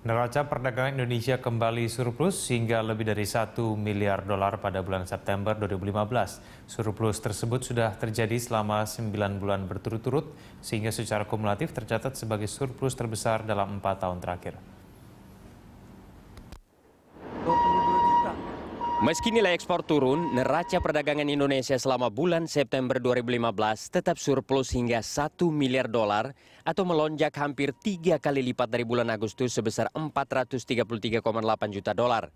Neraca perdagangan Indonesia kembali surplus hingga lebih dari 1 miliar dolar pada bulan September 2015. Surplus tersebut sudah terjadi selama 9 bulan berturut-turut, sehingga secara kumulatif tercatat sebagai surplus terbesar dalam 4 tahun terakhir. Meski nilai ekspor turun, neraca perdagangan Indonesia selama bulan September 2015 tetap surplus hingga 1 miliar dolar atau melonjak hampir tiga kali lipat dari bulan Agustus sebesar 433,8 juta dolar.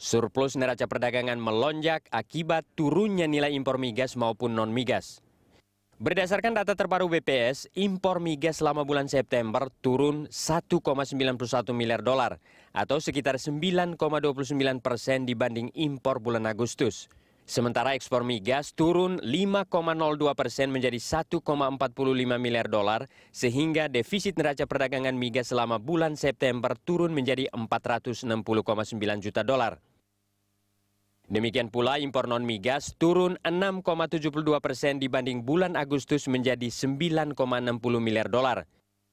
Surplus neraca perdagangan melonjak akibat turunnya nilai impor migas maupun non-migas. Berdasarkan data terbaru BPS, impor migas selama bulan September turun 1,91 miliar dolar atau sekitar 9,29 persen dibanding impor bulan Agustus. Sementara ekspor migas turun 5,02 persen menjadi 1,45 miliar dolar sehingga defisit neraca perdagangan migas selama bulan September turun menjadi 460,9 juta dolar. Demikian pula impor non-migas turun 6,72 persen dibanding bulan Agustus menjadi 9,60 miliar dolar.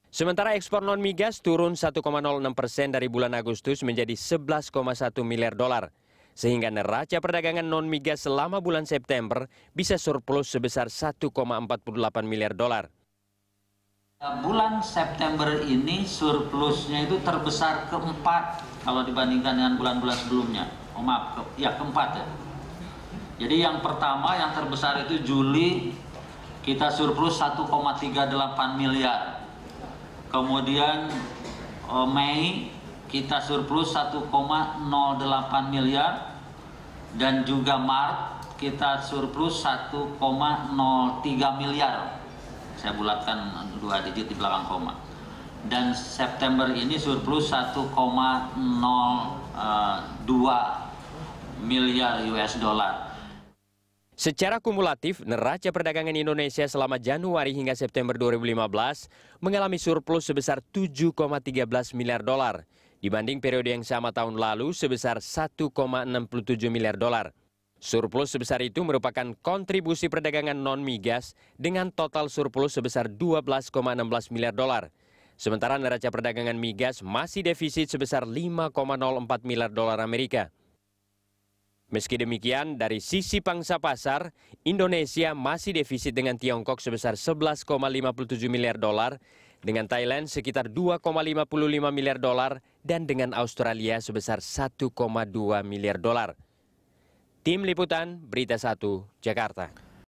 Sementara ekspor non-migas turun 1,06 persen dari bulan Agustus menjadi 11,1 miliar dolar. Sehingga neraca perdagangan non-migas selama bulan September bisa surplus sebesar 1,48 miliar dolar. Eh, bulan September ini surplusnya itu terbesar keempat kalau dibandingkan dengan bulan-bulan sebelumnya. Oh maaf, ke, ya keempat ya. Jadi yang pertama yang terbesar itu Juli kita surplus 1,38 miliar. Kemudian eh, Mei kita surplus 1,08 miliar dan juga Maret kita surplus 1,03 miliar saya bulatkan dua digit di belakang koma dan September ini surplus 1,02 miliar US dollar Secara kumulatif, neraca perdagangan Indonesia selama Januari hingga September 2015 mengalami surplus sebesar 7,13 miliar dolar dibanding periode yang sama tahun lalu sebesar 1,67 miliar dolar. Surplus sebesar itu merupakan kontribusi perdagangan non-migas dengan total surplus sebesar 12,16 miliar dolar. Sementara neraca perdagangan migas masih defisit sebesar 5,04 miliar dolar Amerika. Meski demikian, dari sisi pangsa pasar, Indonesia masih defisit dengan Tiongkok sebesar 11,57 miliar dolar, dengan Thailand sekitar 2,55 miliar dolar, dan dengan Australia sebesar 1,2 miliar dolar. Tim Liputan Berita 1 Jakarta